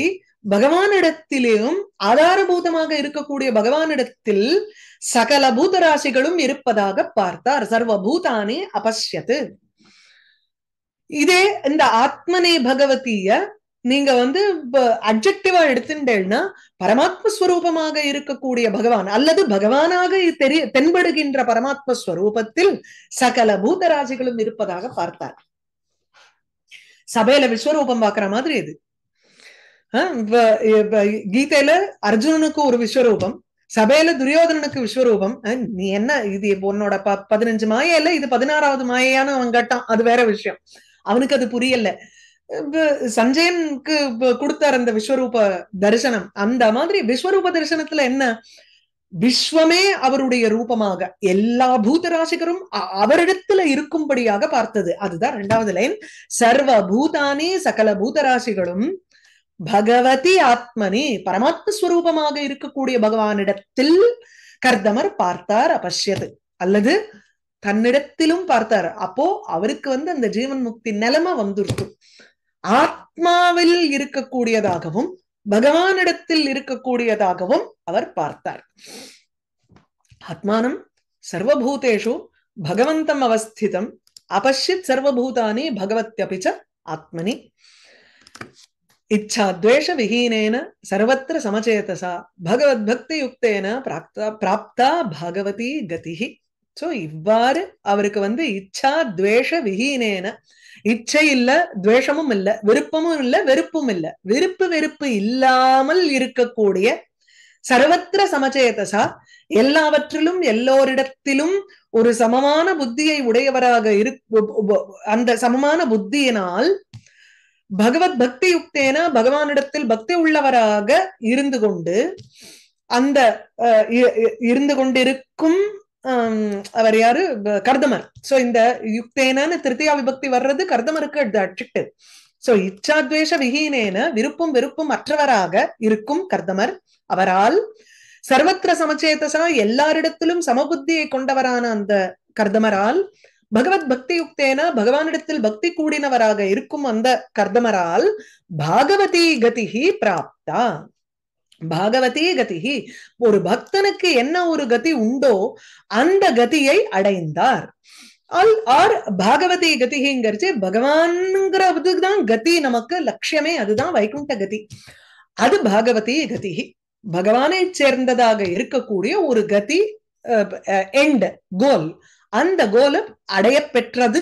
பகவானிடத்திலேயும் ஆதாரபூதமாக இருக்கக்கூடிய பகவானிடத்தில் சகல பூதராசிகளும் இருப்பதாக பார்த்தார் சர்வ பூதானே அபஷ்யத்து இதே இந்த ஆத்மனே பகவதிய நீங்க வந்து அப்ஜெக்டிவா எடுத்துட்டேன்னா பரமாத்ம ஸ்வரூபமாக இருக்கக்கூடிய பகவான் அல்லது பகவானாக தெரிய தென்படுகின்ற பரமாத்ம ஸ்வரூபத்தில் சகல பூதராஜிகளும் இருப்பதாக பார்த்தார் சபையில விஸ்வரூபம் பாக்குற மாதிரி இது கீதையில அர்ஜுனனுக்கு ஒரு விஸ்வரூபம் சபையில துரியோதனனுக்கு விஸ்வரூபம் நீ என்ன இது உன்னோட ப பதினஞ்சு மாயா இல்ல இது பதினாறாவது மாயையான அவன் கட்டான் அது வேற விஷயம் அவனுக்கு அது புரியல சஞ்சயனுக்கு கொடுத்தார் அந்த விஸ்வரூப தரிசனம் அந்த மாதிரி விஸ்வரூப தரிசனத்துல என்ன விஸ்வமே அவருடைய ரூபமாக எல்லா பூதராசிகரும் அவரிடத்துல இருக்கும்படியாக பார்த்தது அதுதான் இரண்டாவது லைன் சர்வ பூதானி சகல பூதராசிகளும் பகவதி ஆத்மனி பரமாத்ம ஸ்வரூபமாக இருக்கக்கூடிய பகவானிடத்தில் கர்தமர் பார்த்தார் அபஷ்யது அல்லது தன்னிடத்திலும் பார்த்தார் அப்போ அவருக்கு வந்து அந்த ஜீவன் முக்தி நிலைமை வந்துருக்கும் ஆத்மாவில் இருக்கக்கூடியதாகவும் பகவானிடத்தில் இருக்கக்கூடியதாகவும் அவர் பார்த்தார் ஆத்மானம் சர்வபூதேஷு பகவந்தம் அவஸ்திதம் அபஷ்யத் சர்வபூதானி பகவத்யபிச்ச ஆத்மனி இச்சா துவேஷ விஹீனேன சர்வத்திர சமச்சேதசா பகவத் பக்தி யுக்தேன பிராப்தா பகவதி கதிகி ஸோ இவ்வாறு அவருக்கு வந்து இச்சா துவேஷ விஹீனேன இச்சை இல்ல துவேஷமும் இல்ல விருப்பமும் இல்ல வெறுப்பும் இல்ல விருப்பு வெறுப்பு இல்லாமல் இருக்கக்கூடிய சர்வத்திர சமச்சேதசா எல்லாவற்றிலும் எல்லோரிடத்திலும் ஒரு சமமான புத்தியை உடையவராக இரு அந்த சமமான புத்தியினால் பகவத் பக்தி யுக்தேன பகவானிடத்தில் பக்தி உள்ளவராக இருந்து கொண்டு அந்த இருந்து கொண்டிருக்கும் அவர் யாரு கர்தமர் சோ இந்த யுக்தேனான்னு திருத்தியா விபக்தி வர்றது கர்தமருக்கு அட்ஜெக்ட் சோ இச்சாத்வேஷ விஹீனேன விருப்பும் வெறுப்பும் அற்றவராக இருக்கும் கர்தமர் அவரால் சர்வத்திர சமச்சேதசா எல்லாரிடத்திலும் சமபுத்தியை கொண்டவரான அந்த கர்தமரால் பகவத் பக்தி யுக்தேன பகவானிடத்தில் பக்தி கூடினவராக இருக்கும் அந்த கர்தமரால் பாகவதி கதிகி பிராப்தா பாகவதே கதிகி ஒரு பக்தனுக்கு என்ன ஒரு கதி உண்டோ அந்த கதியை அடைந்தார் அல் ஆர் பாகவதே கதிகிங்கிறச்சு பகவான்ங்கிற இதுதான் கதி நமக்கு லட்சியமே அதுதான் வைகுண்ட கதி அது பாகவதே கதிகி பகவானை சேர்ந்ததாக இருக்கக்கூடிய ஒரு கதி எண்ட் கோல் அந்த கோல் அடைய பெற்றது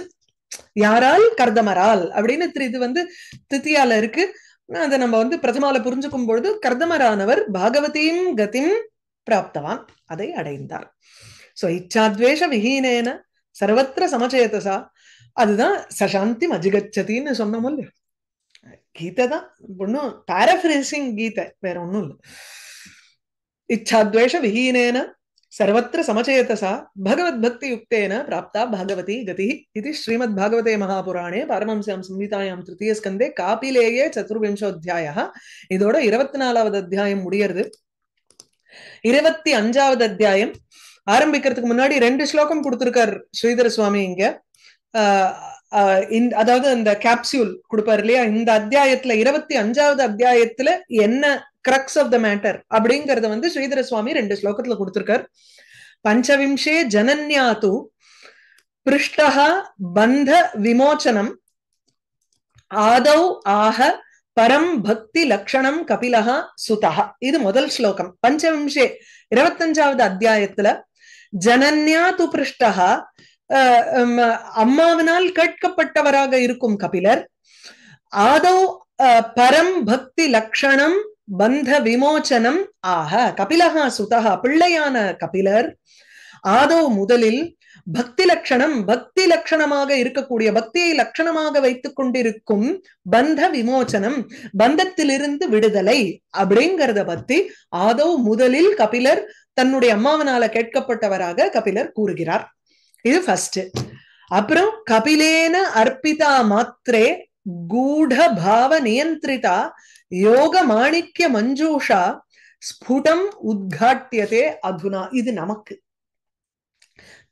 யாரால் கர்தமரால் அப்படின்னு இது வந்து தித்தியால இருக்கு அதை நம்ம வந்து பிரதமால புரிஞ்சுக்கும் பொழுது கர்தமரானவர் பாகவதீம் கதிம் பிராப்தவான் அதை அடைந்தார் சோ இச்சாத்வேஷ விஹீனேன சர்வத்திர சமச்சேதசா அதுதான் சசாந்தி அஜிகச்சதின்னு சொன்னோம் இல்லையா கீதை தான் ஒன்றும் பேரஃப்ரேசிங் கீதை வேற ஒன்றும் இல்லை இச்சாத்வேஷ விஹீனேன சர்வத்திர சமச்சேதசா பகவத் பக்தி யுக்தேன பிராப்தா பாகவதி கதி இது ஸ்ரீமத் பாகவதே மகாபுராணே பரமம்சாம் சம்ஹிதாயாம் திருத்தீய ஸ்கந்தே காபிலேயே சதுர்விம்சோத்தியாய இதோட இருபத்தி நாலாவது அத்தியாயம் முடியறது இருபத்தி அஞ்சாவது அத்தியாயம் ஆரம்பிக்கிறதுக்கு முன்னாடி ரெண்டு ஸ்லோகம் கொடுத்துருக்கார் ஸ்ரீதர சுவாமி இங்க இந்த அதாவது அந்த கேப்சியூல் கொடுப்பார் இல்லையா இந்த அத்தியாயத்துல இருபத்தி அஞ்சாவது அத்தியாயத்துல என்ன கிரக்ஸ் ஆஃப் த மேட்டர் அப்படிங்கறத வந்து ஸ்ரீதர சுவாமி ரெண்டு ஸ்லோகத்துல கொடுத்திருக்கார் பஞ்சவிம்சே ஜனன்யாத்து பிருஷ்டா பந்த விமோச்சனம் ஆதௌ ஆக பரம் பக்தி லக்ஷணம் கபிலஹா சுதா இது முதல் ஸ்லோகம் பஞ்சவிம்சே இருபத்தஞ்சாவது அத்தியாயத்துல ஜனன்யா து பிருஷ்டா அம்மாவினால் கேட்கப்பட்டவராக இருக்கும் கபிலர் ஆதௌ பரம் பக்தி லக்ஷணம் பந்த விமோச்சனம் ஆக கபிலகா சுதா பிள்ளையான கபிலர் ஆதோ முதலில் பக்தி லட்சணம் பக்தி லட்சணமாக இருக்கக்கூடிய பக்தியை லட்சணமாக வைத்துக் கொண்டிருக்கும் பந்த விமோச்சனம் பந்தத்திலிருந்து விடுதலை அப்படிங்கிறத பத்தி ஆதோ முதலில் கபிலர் தன்னுடைய அம்மாவனால கேட்கப்பட்டவராக கபிலர் கூறுகிறார் இது ஃபர்ஸ்ட் அப்புறம் கபிலேன அர்ப்பிதா மாத்திரே கூட பாவ நியந்திரிதா யோக மாணிக்க மஞ்சூஷா ஸ்புடம் உத்காட்டியதே அதுனா இது நமக்கு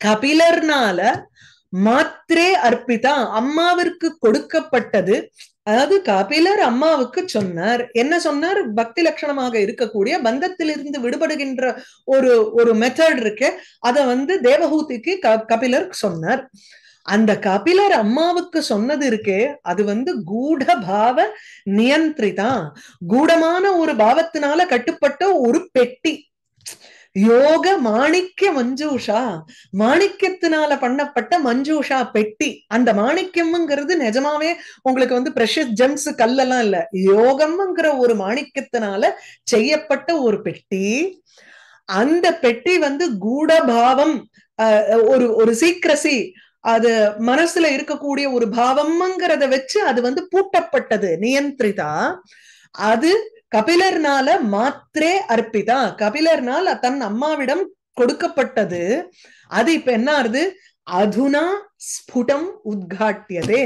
கபிலர்னால மாத்திரே அர்ப்பிதா அம்மாவிற்கு கொடுக்கப்பட்டது அதாவது கபிலர் அம்மாவுக்கு சொன்னார் என்ன சொன்னார் பக்தி லட்சணமாக இருக்கக்கூடிய பந்தத்திலிருந்து விடுபடுகின்ற ஒரு ஒரு மெத்தட் இருக்கு அதை வந்து தேவஹூதிக்கு கபிலர் சொன்னார் அந்த கபிலர் அம்மாவுக்கு சொன்னது இருக்கே அது வந்து கூட பாவ நியந்திரிதா கூடமான ஒரு பாவத்தினால கட்டுப்பட்ட ஒரு பெட்டி யோக மாணிக்க மஞ்சூஷா மாணிக்கத்தினால பண்ணப்பட்ட மஞ்சூஷா பெட்டி அந்த மாணிக்கம்ங்கிறது நிஜமாவே உங்களுக்கு வந்து பிரஷர் ஜெம்ஸ் கல்லெல்லாம் இல்ல யோகம்ங்கிற ஒரு மாணிக்கத்தினால செய்யப்பட்ட ஒரு பெட்டி அந்த பெட்டி வந்து கூட பாவம் ஒரு ஒரு சீக்கிரசி அது மனசுல இருக்கக்கூடிய ஒரு பாவம்ங்கிறத வச்சு அது வந்து பூட்டப்பட்டது நியந்திரிதா அது கபிலர்னால மாத்திரே அர்ப்பிதா கபிலர்னால் தன் அம்மாவிடம் கொடுக்கப்பட்டது அது இப்ப என்ன அதுனா ஸ்புடம் உத்காட்டியதே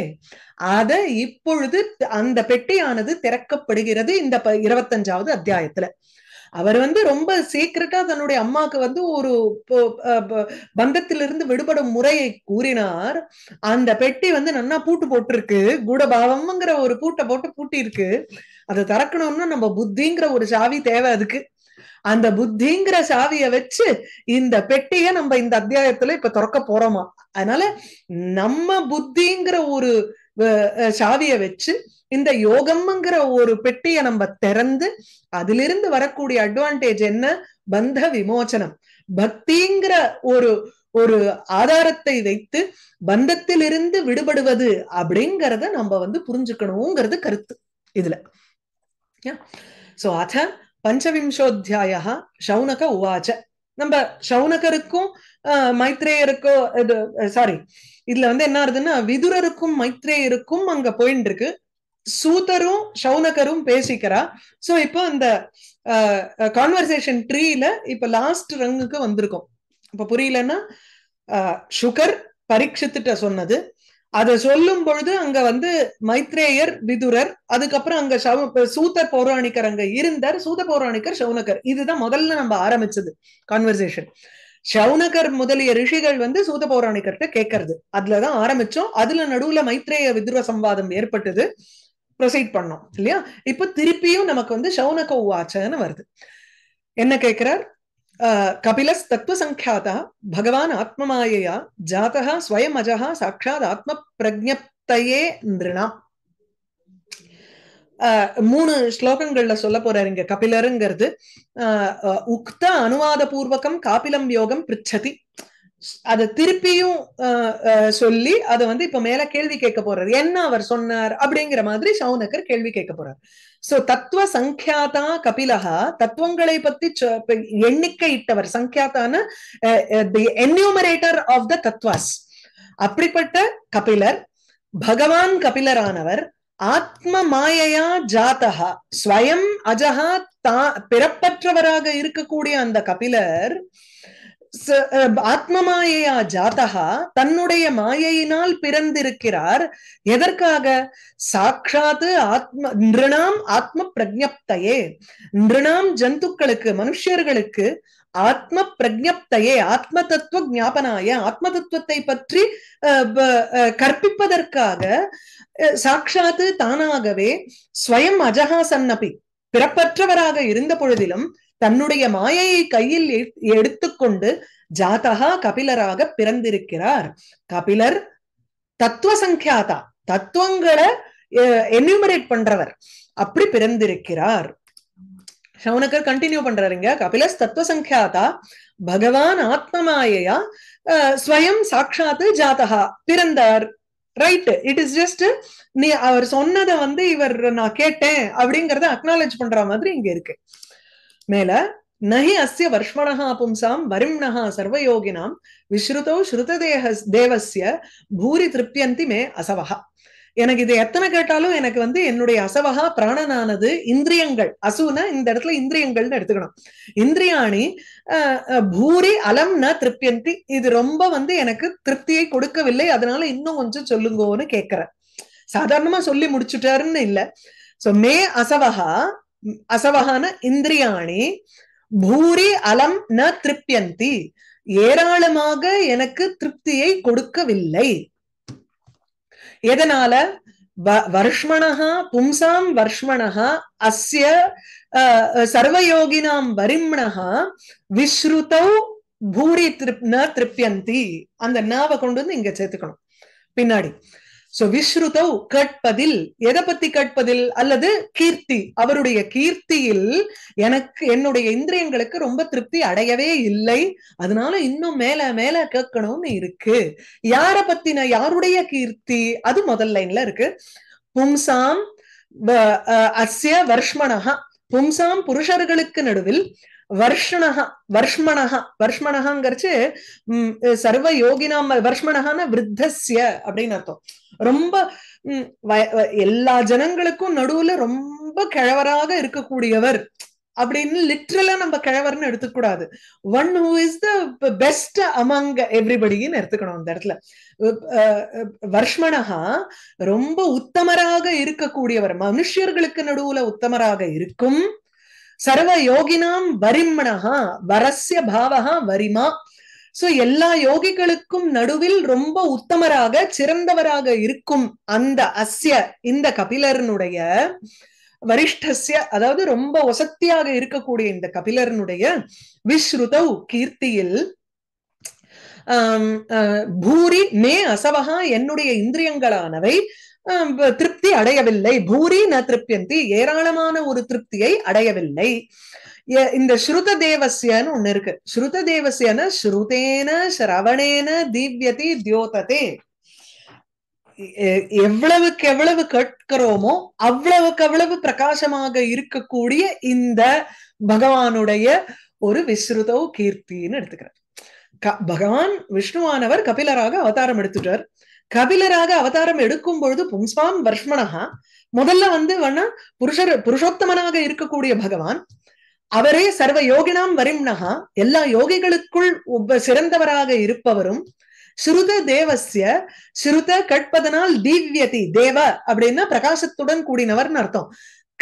அத இப்பொழுது அந்த பெட்டியானது திறக்கப்படுகிறது இந்த இருபத்தஞ்சாவது அத்தியாயத்துல அவர் வந்து ரொம்ப சீக்கிரட்டா தன்னுடைய அம்மாக்கு வந்து ஒரு பந்தத்திலிருந்து விடுபடும் முறையை கூறினார் அந்த பெட்டி வந்து நன்னா பூட்டு போட்டிருக்கு குடபாவம்ங்கிற ஒரு பூட்டை போட்டு பூட்டி இருக்கு அதை திறக்கணும்னா நம்ம புத்திங்கிற ஒரு சாவி தேவை அதுக்கு அந்த புத்திங்கிற சாவிய வச்சு இந்த பெட்டிய நம்ம இந்த அத்தியாயத்துல இப்ப திறக்க போறோமா அதனால நம்ம புத்திங்கிற ஒரு சாவிய வச்சு இந்த யோகம்ங்கிற ஒரு பெட்டியை நம்ம திறந்து அதிலிருந்து வரக்கூடிய அட்வான்டேஜ் என்ன பந்த விமோச்சனம் பக்திங்கிற ஒரு ஒரு ஆதாரத்தை வைத்து பந்தத்திலிருந்து விடுபடுவது அப்படிங்கிறத நம்ம வந்து புரிஞ்சுக்கணுங்கிறது கருத்து இதுல சோ அத பஞ்சவிம்சோத்தியாய சௌனக உவாச்ச நம்ம சவுனகருக்கும் மைத்ரேயருக்கும் இது சாரி இதுல வந்து என்ன ஆகுதுன்னா விதுரருக்கும் மைத்ரேயருக்கும் அங்க போயிட்டு இருக்கு சூதரும் ஷவுனகரும் பேசிக்கிறா சோ இப்போ அந்த கான்வர்சேஷன் ட்ரீல இப்ப லாஸ்ட் ரங்குக்கு வந்திருக்கும் இப்ப புரியலன்னா சுகர் பரீட்சித்துட்ட சொன்னது அதை சொல்லும் பொழுது அங்க வந்து மைத்ரேயர் விதுரர் அதுக்கப்புறம் அங்க சூத பௌராணிக்கர் அங்க இருந்தார் சூத பௌராணிக்கர் சௌனகர் இதுதான் முதல்ல நம்ம ஆரம்பிச்சது கான்வர்சேஷன் சவுனகர் முதலிய ரிஷிகள் வந்து சூத பௌராணிக்கர்கிட்ட கேட்கறது அதுலதான் ஆரம்பிச்சோம் அதுல நடுவுல மைத்ரேய விதுர சம்வாதம் ஏற்பட்டது ப்ரொசீட் பண்ணோம் இல்லையா இப்ப திருப்பியும் நமக்கு வந்து சவுனக உவாச்சன்னு வருது என்ன கேட்கிறார் கபிலஸ் தத்துவ சங்கியாதா பகவான் भगवान् आत्ममायया जातः स्वयम् சாட்சாத் ஆத்ம பிரஜப்தையே நிருணாம் மூணு ஸ்லோகங்கள்ல சொல்ல போறாரு இங்க கபிலருங்கிறது உக்த அனுவாத பூர்வகம் காபிலம் யோகம் பிரிச்சதி அதை திருப்பியும் சொல்லி அதை வந்து இப்ப மேல கேள்வி கேட்க போறாரு என்ன அவர் சொன்னார் அப்படிங்கிற மாதிரி சவுனக்கர் கேள்வி கேட்க போறாரு சோ தத்துவ சங்கியாதா கபிலஹா தத்துவங்களை பத்தி எண்ணிக்கை இட்டவர் சங்கியாதான என்யூமரேட்டர் ஆஃப் த தத்வாஸ் அப்படிப்பட்ட கபிலர் பகவான் கபிலரானவர் ஆத்ம மாயையா ஜாதா ஸ்வயம் அஜஹா தா பிறப்பற்றவராக இருக்கக்கூடிய அந்த கபிலர் ஆத்ம மாயையா ஜாதகா தன்னுடைய மாயையினால் பிறந்திருக்கிறார் எதற்காக சாக்ஷாத்து ஆத்ம நிறாம் ஆத்ம பிரஜப்தையே நிறாம் ஜந்துக்களுக்கு மனுஷர்களுக்கு ஆத்ம பிரஜப்தையே ஆத்ம தத்துவ ஜாபனாய ஆத்ம தத்துவத்தை பற்றி கற்பிப்பதற்காக சாக்ஷாத்து தானாகவே ஸ்வயம் அஜகா சன்னபி பிறப்பற்றவராக இருந்த பொழுதிலும் தன்னுடைய மாயையை கையில் எடுத்துக்கொண்டு ஜாதகா கபிலராக பிறந்திருக்கிறார் கபிலர் தத்துவ சங்கியாதா தத்துவங்களை என்யூமரேட் பண்றவர் அப்படி பிறந்திருக்கிறார் சவுனக்கர் கண்டினியூ பண்றாருங்க கபிலஸ் தத்துவ சங்கியாதா பகவான் ஆத்மமாயையா ஸ்வயம் சாட்சாத்து ஜாதகா பிறந்தார் ரைட் இட் இஸ் ஜஸ்ட் நீ அவர் சொன்னதை வந்து இவர் நான் கேட்டேன் அப்படிங்கறத அக்னாலேஜ் பண்ற மாதிரி இங்க இருக்கு மேல நகி அஸ்ய வர்ஷ்மணா பும்சாம் வரிம்ணா சர்வயோகினாம் விஸ்ருதோ தேக தேவசிய பூரி திருப்தியந்தி மே அசவகா எனக்கு இது எத்தனை கேட்டாலும் எனக்கு வந்து என்னுடைய அசவகா பிராணனானது இந்திரியங்கள் அசுனா இந்த இடத்துல இந்திரியங்கள்னு எடுத்துக்கணும் இந்திரியாணி பூரி அலம் ந திருப்தியந்தி இது ரொம்ப வந்து எனக்கு திருப்தியை கொடுக்கவில்லை அதனால இன்னும் கொஞ்சம் சொல்லுங்கோன்னு கேட்கிறேன் சாதாரணமா சொல்லி முடிச்சுட்டாருன்னு இல்ல சோ மே அசவகா அசவகான இந்திரியாணி பூரி அலம் ந திருப்தியந்தி ஏராளமாக எனக்கு திருப்தியை கொடுக்கவில்லை எதனால வர்ஷ்மணா பும்சாம் வர்ஷ்மணா அஸ்ய சர்வயோகினாம் வரிம்ணா விஸ்ருதௌ பூரி திருப் ந திருப்தியந்தி அந்த நாவை கொண்டு வந்து இங்க சேர்த்துக்கணும் பின்னாடி சோ விஸ்ருதவ் கேட்பதில் எதை பத்தி கேட்பதில் அல்லது கீர்த்தி அவருடைய கீர்த்தியில் எனக்கு என்னுடைய இந்திரியங்களுக்கு ரொம்ப திருப்தி அடையவே இல்லை அதனால இன்னும் மேல மேல கேட்கணும்னு இருக்கு யார பத்தின யாருடைய கீர்த்தி அது முதல் லைன்ல இருக்கு பும்சாம் அஸ்ய வர்ஷ்மனஹா பும்சாம் புருஷர்களுக்கு நடுவில் வர்ஷ்ணகா வர்ஷ்மணகா வர்ஷ்மணகாங்கிறச்சு சர்வ யோகினாம் வர்ஷ்மணகான விருத்தஸ்ய அப்படின்னு அர்த்தம் ரொம்ப உம் எல்லா ஜனங்களுக்கும் நடுவுல ரொம்ப கிழவராக இருக்கக்கூடியவர் அப்படின்னு லிட்ரலா நம்ம கிழவர்னு எடுத்துக்கூடாது one who is the best among எவ்ரிபடின்னு எடுத்துக்கணும் அந்த இடத்துல வர்ஷ்மணகா ரொம்ப உத்தமராக இருக்கக்கூடியவர் மனுஷர்களுக்கு நடுவுல உத்தமராக இருக்கும் சர்வ யோகினாம் வரிம்மனஹா வரஸ்ய பாவகா வரிமா சோ எல்லா யோகிகளுக்கும் நடுவில் ரொம்ப உத்தமராக சிறந்தவராக இருக்கும் அந்த அஸ்ய இந்த கபிலரனுடைய வரிஷ்டஸ்ய அதாவது ரொம்ப ஒசத்தியாக இருக்கக்கூடிய இந்த கபிலரனுடைய விஸ்ருதவ் கீர்த்தியில் பூரி மே அசவகா என்னுடைய இந்திரியங்களானவை திருப்தி அடையவில்லை பூரி ந திருப்தியந்தி ஏராளமான ஒரு திருப்தியை அடையவில்லை இந்த ஸ்ருத தேவசியன்னு ஒண்ணு இருக்கு ஸ்ருத தேவசியன ஸ்ருதேன சிரவணேன தீவ்யதி தியோததே எவ்வளவுக்கு எவ்வளவு கேட்கிறோமோ அவ்வளவுக்கு அவ்வளவு பிரகாசமாக இருக்கக்கூடிய இந்த பகவானுடைய ஒரு விஸ்ருதோ கீர்த்தின்னு எடுத்துக்கிறார் பகவான் விஷ்ணுவானவர் கபிலராக அவதாரம் எடுத்துட்டார் கபிலராக அவதாரம் எடுக்கும் பொழுது பும்ஸ்வாம் வர்ஷ்மணஹா முதல்ல வந்து வேணா புருஷர் புருஷோத்தமனாக இருக்கக்கூடிய பகவான் அவரே சர்வ யோகினாம் வரிம்னஹா எல்லா யோகிகளுக்குள் சிறந்தவராக இருப்பவரும் ஸ்ருத தேவசிய ஸ்ருத கட்பதனால் தீவ்யதி தேவ அப்படின்னா பிரகாசத்துடன் கூடினவர்னு அர்த்தம்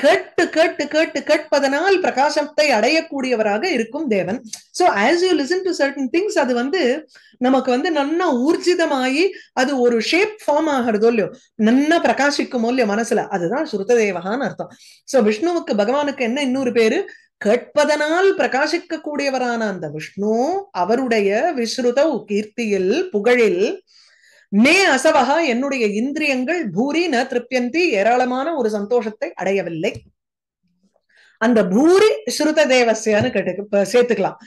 கேட்டு கேட்டு கேட்டு கேட்பதனால் பிரகாசத்தை அடையக்கூடியவராக இருக்கும் தேவன் so as you listen to certain things அது வந்து நமக்கு வந்து நன்னா ஊர்ஜிதமாகி அது ஒரு ஷேப் ஃபார்ம் ஆகிறதோ இல்லையோ நன்னா பிரகாசிக்குமோ இல்லையோ மனசுல அதுதான் தேவகான்னு அர்த்தம் சோ விஷ்ணுவுக்கு பகவானுக்கு என்ன இன்னொரு பேரு கேட்பதனால் பிரகாசிக்க கூடியவரான அந்த விஷ்ணு அவருடைய விஸ்ருத கீர்த்தியில் புகழில் மே அசவகா என்னுடைய இந்திரியங்கள் பூரி ந திருப்தியந்தி ஏராளமான ஒரு சந்தோஷத்தை அடையவில்லை அந்த பூரி ஸ்ருத தேவசியான்னு கேட்டு சேர்த்துக்கலாம்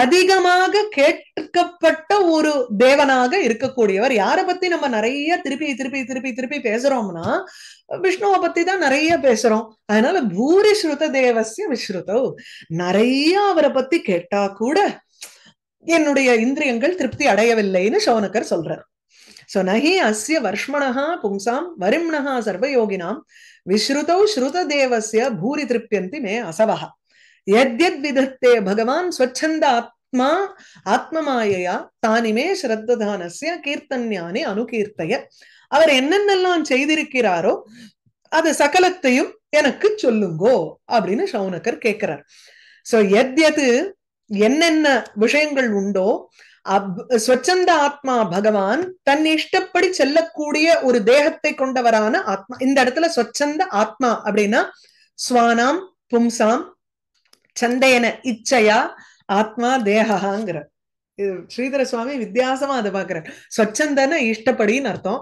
அதிகமாக கேட்கப்பட்ட ஒரு தேவனாக இருக்கக்கூடியவர் யார பத்தி நம்ம நிறைய திருப்பி திருப்பி திருப்பி திருப்பி பேசுறோம்னா விஷ்ணுவை பத்தி தான் நிறைய பேசுறோம் அதனால பூரி ஸ்ருத தேவசிய விஸ்ருதோ நிறைய அவரை பத்தி கேட்டா கூட என்னுடைய இந்திரியங்கள் திருப்தி அடையவில்லைன்னு சௌனக்கர் சொல்றார் சோ அஸ்ய வர்ஷ்மணா பும்சாம் வரிம்ணா சர்வயோகினாம் விஸ்ருதௌ ஸ்ருததேவஸ்ய பூரி திருப்தியந்தி மே அசவா எத்யத் விதத்தே பகவான் ஸ்வச்சந்த ஆத்மா ஆத்மமாயையா தானிமே ஸ்ரத்ததானசிய கீர்த்தன்யானி அனுகீர்த்தைய அவர் என்னென்னலாம் செய்திருக்கிறாரோ அது சகலத்தையும் எனக்கு சொல்லுங்கோ அப்படின்னு சௌனகர் கேட்கிறார் சோ எத்யது என்னென்ன விஷயங்கள் உண்டோ ஸ்வச்சந்த ஆத்மா பகவான் தன் இஷ்டப்படி செல்லக்கூடிய ஒரு தேகத்தை கொண்டவரான ஆத்மா இந்த இடத்துல ஸ்வச்சந்த ஆத்மா அப்படின்னா சுவானாம் பும்சாம் சந்தையன இச்சையா ஆத்மா தேகாங்கிற ஸ்ரீதர சுவாமி வித்தியாசமா அதை பாக்குற ஸ்வச்சந்தன இஷ்டப்படின்னு அர்த்தம்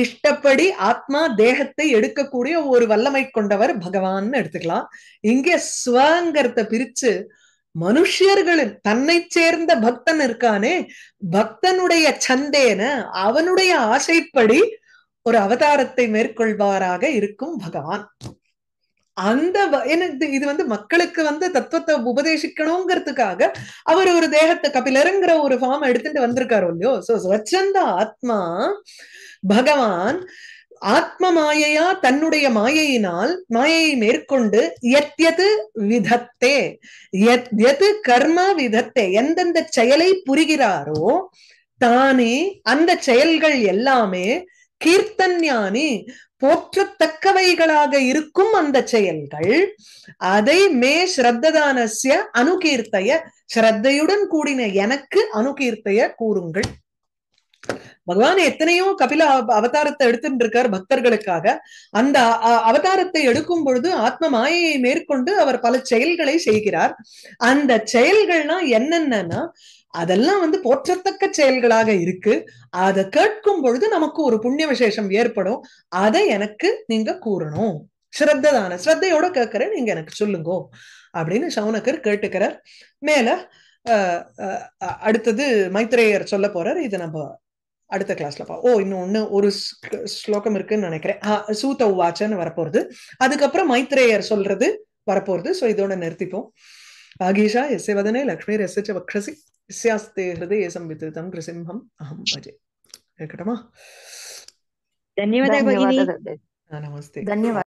இஷ்டப்படி ஆத்மா தேகத்தை எடுக்கக்கூடிய ஒரு வல்லமை கொண்டவர் பகவான் எடுத்துக்கலாம் இங்கே ஸ்வங்கிறத பிரிச்சு மனுஷியர்களின் தன்னை சேர்ந்த பக்தன் இருக்கானே பக்தனுடைய சந்தேன அவனுடைய ஆசைப்படி ஒரு அவதாரத்தை மேற்கொள்வாராக இருக்கும் பகவான் அந்த இது வந்து மக்களுக்கு வந்து தத்துவத்தை உபதேசிக்கணுங்கிறதுக்காக அவர் ஒரு தேகத்தை கபிலருங்கிற ஒரு ஃபார்ம் எடுத்துட்டு வந்திருக்காரு இல்லையோ சோ ஸ்வச்சந்த ஆத்மா பகவான் ஆத்ம மாயையா தன்னுடைய மாயையினால் மாயையை மேற்கொண்டு எத்யது விதத்தே எத் கர்ம விதத்தே எந்தெந்த செயலை புரிகிறாரோ தானே அந்த செயல்கள் எல்லாமே கீர்த்தன்யானி போற்றத்தக்கவைகளாக இருக்கும் அந்த செயல்கள் அதை மே ஸ்ரத்ததானசிய அனுகீர்த்தைய ஸ்ரத்தையுடன் கூடின எனக்கு அனுகீர்த்தைய கூறுங்கள் பகவான் எத்தனையோ கபில அவதாரத்தை எடுத்துட்டு இருக்கார் பக்தர்களுக்காக அந்த அவதாரத்தை எடுக்கும் பொழுது ஆத்ம மாயையை மேற்கொண்டு அவர் பல செயல்களை செய்கிறார் அந்த செயல்கள்னா என்னென்னா அதெல்லாம் வந்து போற்றத்தக்க செயல்களாக இருக்கு அதை கேட்கும் பொழுது நமக்கு ஒரு புண்ணிய விசேஷம் ஏற்படும் அதை எனக்கு நீங்க கூறணும் ஸ்ரத்ததான ஸ்ரத்தையோட கேட்கிறேன் நீங்க எனக்கு சொல்லுங்க அப்படின்னு சவுனக்கர் கேட்டுக்கிறார் மேல அடுத்தது மைத்ரேயர் சொல்ல போறார் இது நம்ம அடுத்த கிளாஸ்ல பா ஓ இன்னும் ஒரு ஸ்லோகம் இருக்குன்னு நினைக்கிறேன் சூத்த உவாச்சன்னு வரப்போறது அதுக்கப்புறம் மைத்ரேயர் சொல்றது வரப்போறது சோ இதோட நிறுத்திப்போம் ஆகிஷா எஸ் வதனே லக்ஷ்மி எஸ் எச் வக்ஷசி எஸ்யாஸ்தே ஹிருதய சம்வித்ரிதம் கிருசிம்ஹம் அஹம் பஜே இருக்கட்டுமா நமஸ்தே தன்யவாத